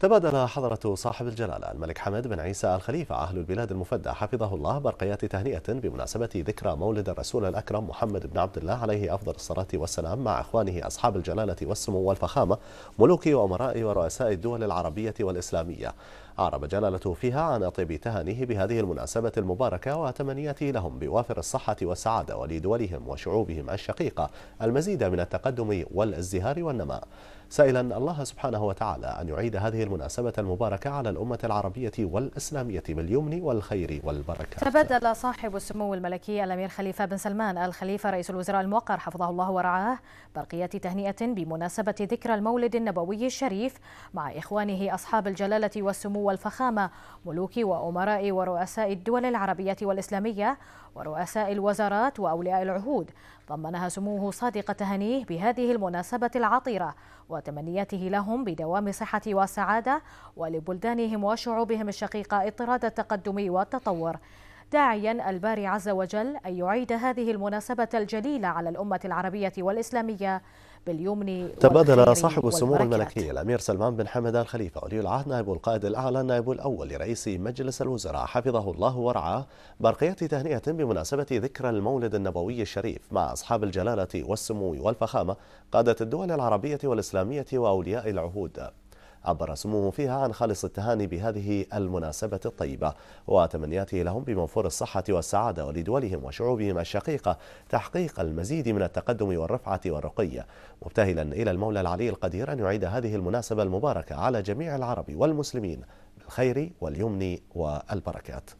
تبادل حضرة صاحب الجلالة الملك حمد بن عيسى الخليفة أهل البلاد المفدى حفظه الله برقيات تهنئة بمناسبة ذكرى مولد الرسول الأكرم محمد بن عبد الله عليه أفضل الصلاة والسلام مع إخوانه أصحاب الجلالة والسمو والفخامة ملوك وأمراء ورؤساء الدول العربية والإسلامية أعرب جلالته فيها عن طيب تهانيه بهذه المناسبة المباركة وتمنياته لهم بوافر الصحة والسعادة ولدولهم وشعوبهم الشقيقة المزيد من التقدم والازدهار والنماء سائلا الله سبحانه وتعالى أن يعيد هذه المناسبة المباركة على الأمة العربية والإسلامية باليمن والخير والبركة تبدل صاحب السمو الملكي الأمير خليفة بن سلمان الخليفة رئيس الوزراء الموقر حفظه الله ورعاه برقية تهنئة بمناسبة ذكرى المولد النبوي الشريف مع إخوانه أصحاب الجلالة والسمو والفخامة ملوك وأمراء ورؤساء الدول العربية والإسلامية ورؤساء الوزارات وأولياء العهود ضمنها سموه صادق تهنيه بهذه المناسبة العطيرة وتمنياته لهم بدوام الصحة والسعادة ولبلدانهم وشعوبهم الشقيقة إطراد التقدم والتطور داعيا الباري عز وجل أن يعيد هذه المناسبة الجليلة على الأمة العربية والإسلامية باليمن تبادل صاحب السمو الملكي الأمير سلمان بن حمد الخليفة ولي العهد نائب القائد الأعلى النائب الأول لرئيس مجلس الوزراء حفظه الله ورعاه برقية تهنئة بمناسبة ذكرى المولد النبوي الشريف مع أصحاب الجلالة والسمو والفخامة قادة الدول العربية والإسلامية وأولياء العهود عبر سموه فيها عن خالص التهاني بهذه المناسبة الطيبة وتمنياته لهم بمنفور الصحة والسعادة ولدولهم وشعوبهم الشقيقة تحقيق المزيد من التقدم والرفعة والرقي مبتهلا إلى المولى العلي القدير أن يعيد هذه المناسبة المباركة على جميع العرب والمسلمين بالخير واليمن والبركات